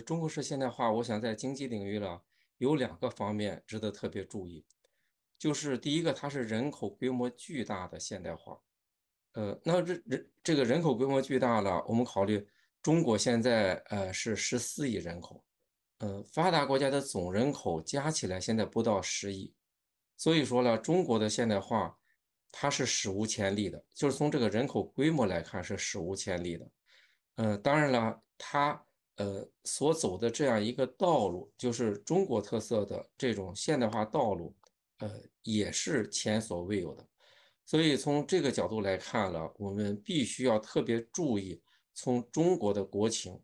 中国式现代化，我想在经济领域呢，有两个方面值得特别注意，就是第一个，它是人口规模巨大的现代化。呃，那这人这个人口规模巨大了，我们考虑中国现在呃是十四亿人口，呃，发达国家的总人口加起来现在不到十亿，所以说呢，中国的现代化它是史无前例的，就是从这个人口规模来看是史无前例的。呃，当然了，它。呃，所走的这样一个道路，就是中国特色的这种现代化道路，呃，也是前所未有的。所以从这个角度来看了，我们必须要特别注意，从中国的国情，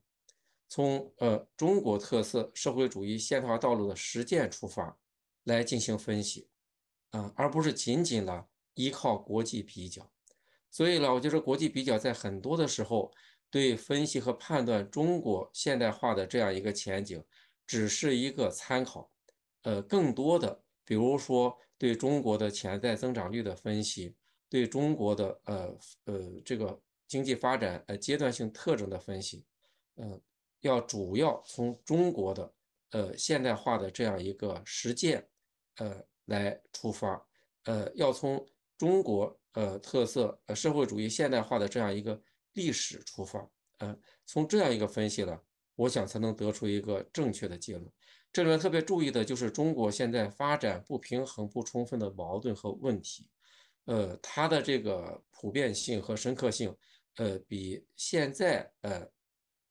从呃中国特色社会主义现代化道路的实践出发来进行分析，啊，而不是仅仅呢依靠国际比较。所以呢，我觉得国际比较在很多的时候。对分析和判断中国现代化的这样一个前景，只是一个参考。呃，更多的，比如说对中国的潜在增长率的分析，对中国的呃呃这个经济发展呃阶段性特征的分析，嗯，要主要从中国的呃现代化的这样一个实践，呃来出发。呃，要从中国呃特色呃社会主义现代化的这样一个。历史出发，嗯，从这样一个分析呢，我想才能得出一个正确的结论。这里面特别注意的就是中国现在发展不平衡、不充分的矛盾和问题，呃，它的这个普遍性和深刻性，呃，比现在呃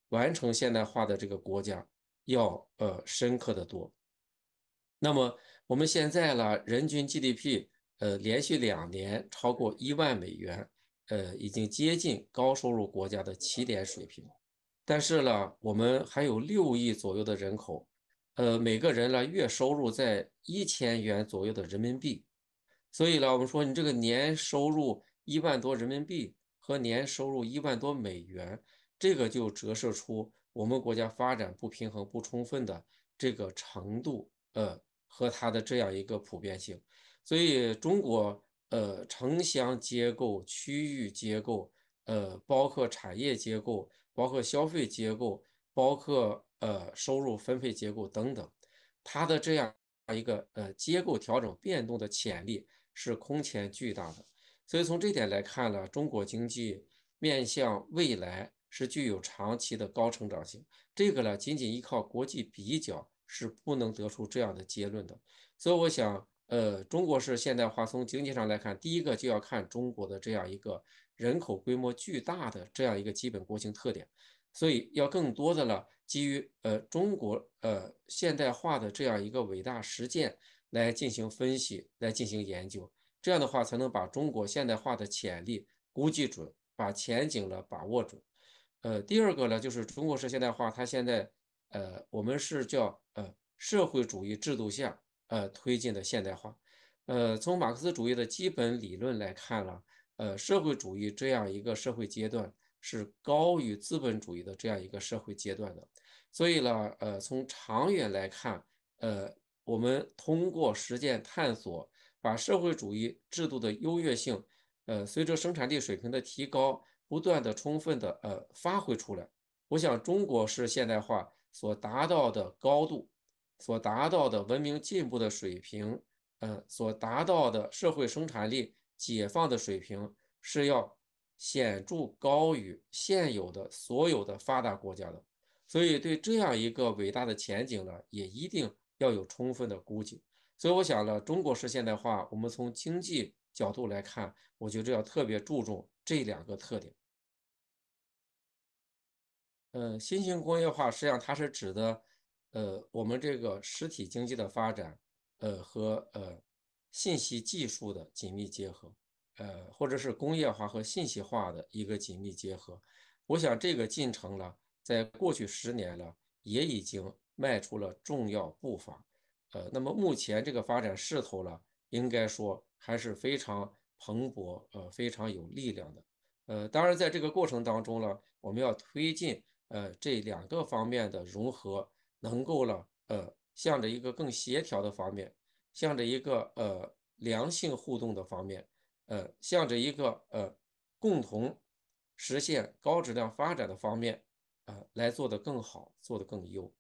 完成现代化的这个国家要呃深刻的多。那么我们现在呢，人均 GDP 呃连续两年超过一万美元。呃，已经接近高收入国家的起点水平，但是呢，我们还有六亿左右的人口，呃，每个人呢月收入在一千元左右的人民币，所以呢，我们说你这个年收入一万多人民币和年收入一万多美元，这个就折射出我们国家发展不平衡不充分的这个程度，呃，和它的这样一个普遍性，所以中国。呃，城乡结构、区域结构，呃，包括产业结构、包括消费结构、包括呃收入分配结构等等，它的这样一个呃结构调整变动的潜力是空前巨大的。所以从这点来看呢，中国经济面向未来是具有长期的高成长性。这个呢，仅仅依靠国际比较是不能得出这样的结论的。所以我想。呃，中国式现代化从经济上来看，第一个就要看中国的这样一个人口规模巨大的这样一个基本国情特点，所以要更多的呢，基于呃中国呃现代化的这样一个伟大实践来进行分析，来进行研究，这样的话才能把中国现代化的潜力估计准，把前景呢把握准。呃，第二个呢，就是中国式现代化，它现在呃，我们是叫呃社会主义制度下。呃，推进的现代化，呃，从马克思主义的基本理论来看了，呃，社会主义这样一个社会阶段是高于资本主义的这样一个社会阶段的，所以呢，呃，从长远来看，呃，我们通过实践探索，把社会主义制度的优越性，呃，随着生产力水平的提高，不断的充分的呃发挥出来。我想，中国式现代化所达到的高度。所达到的文明进步的水平，嗯，所达到的社会生产力解放的水平，是要显著高于现有的所有的发达国家的。所以，对这样一个伟大的前景呢，也一定要有充分的估计。所以，我想呢，中国式现代化，我们从经济角度来看，我觉得要特别注重这两个特点。嗯，新型工业化实际上它是指的。呃，我们这个实体经济的发展，呃，和呃信息技术的紧密结合，呃，或者是工业化和信息化的一个紧密结合，我想这个进程呢，在过去十年了，也已经迈出了重要步伐。呃，那么目前这个发展势头呢，应该说还是非常蓬勃，呃，非常有力量的。呃，当然在这个过程当中呢，我们要推进呃这两个方面的融合。能够了，呃，向着一个更协调的方面，向着一个呃良性互动的方面，呃，向着一个呃共同实现高质量发展的方面啊，来做得更好，做得更优。